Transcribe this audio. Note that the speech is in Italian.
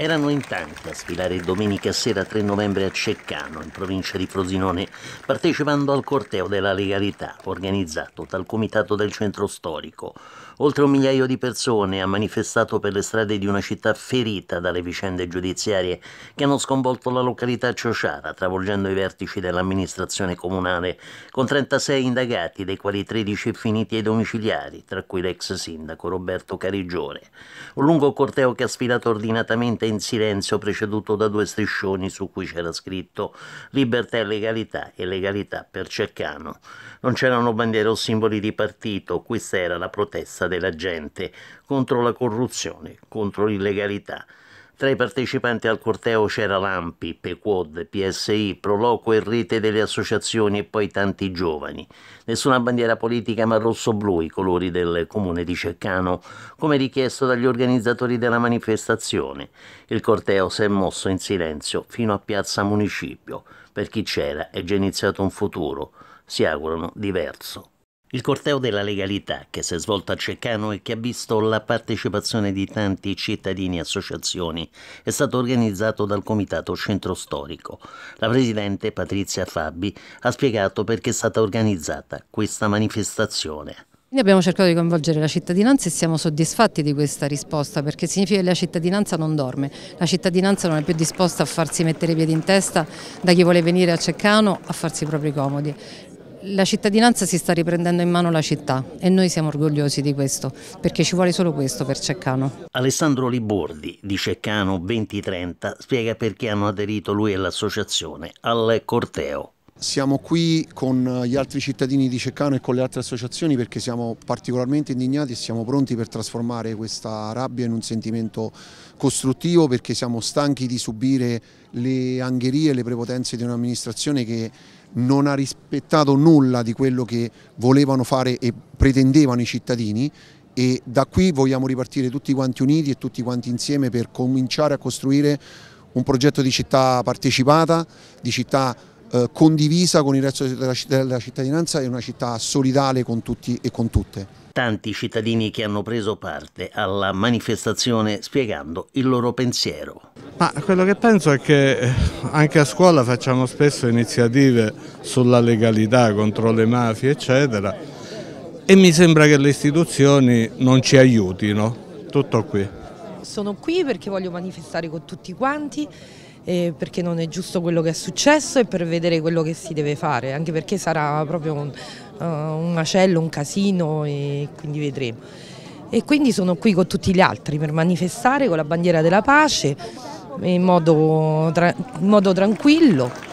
Erano in tanti a sfilare domenica sera 3 novembre a Ceccano, in provincia di Frosinone, partecipando al corteo della legalità organizzato dal Comitato del Centro Storico. Oltre un migliaio di persone ha manifestato per le strade di una città ferita dalle vicende giudiziarie che hanno sconvolto la località Ciociara, travolgendo i vertici dell'amministrazione comunale, con 36 indagati, dei quali 13 finiti ai domiciliari, tra cui l'ex sindaco Roberto Carigione. Un lungo corteo che ha sfilato ordinatamente in silenzio, preceduto da due striscioni su cui c'era scritto Libertà e legalità e legalità per Ceccano. Non c'erano bandiere o simboli di partito, questa era la protesta della gente, contro la corruzione, contro l'illegalità. Tra i partecipanti al corteo c'era Lampi, Pequod, PSI, Proloco e rete delle associazioni e poi tanti giovani. Nessuna bandiera politica ma rosso-blu, i colori del comune di Ceccano, come richiesto dagli organizzatori della manifestazione. Il corteo si è mosso in silenzio fino a Piazza Municipio. Per chi c'era è già iniziato un futuro, si augurano diverso. Il corteo della legalità che si è svolto a Ceccano e che ha visto la partecipazione di tanti cittadini e associazioni è stato organizzato dal Comitato Centro Storico. La Presidente Patrizia Fabbi ha spiegato perché è stata organizzata questa manifestazione. Quindi abbiamo cercato di coinvolgere la cittadinanza e siamo soddisfatti di questa risposta perché significa che la cittadinanza non dorme, la cittadinanza non è più disposta a farsi mettere i piedi in testa da chi vuole venire a Ceccano a farsi i propri comodi. La cittadinanza si sta riprendendo in mano la città e noi siamo orgogliosi di questo, perché ci vuole solo questo per Ceccano. Alessandro Libordi di Ceccano 2030 spiega perché hanno aderito lui e l'associazione al corteo. Siamo qui con eh, gli altri cittadini di Ceccano e con le altre associazioni perché siamo particolarmente indignati e siamo pronti per trasformare questa rabbia in un sentimento costruttivo perché siamo stanchi di subire le angherie e le prepotenze di un'amministrazione che non ha rispettato nulla di quello che volevano fare e pretendevano i cittadini e da qui vogliamo ripartire tutti quanti uniti e tutti quanti insieme per cominciare a costruire un progetto di città partecipata, di città eh, condivisa con il resto della cittadinanza e una città solidale con tutti e con tutte tanti cittadini che hanno preso parte alla manifestazione spiegando il loro pensiero. Ma quello che penso è che eh, anche a scuola facciamo spesso iniziative sulla legalità, contro le mafie eccetera e mi sembra che le istituzioni non ci aiutino, tutto qui. Sono qui perché voglio manifestare con tutti quanti eh, perché non è giusto quello che è successo e per vedere quello che si deve fare, anche perché sarà proprio un, uh, un macello, un casino e quindi vedremo. E quindi sono qui con tutti gli altri per manifestare con la bandiera della pace in modo, tra, in modo tranquillo.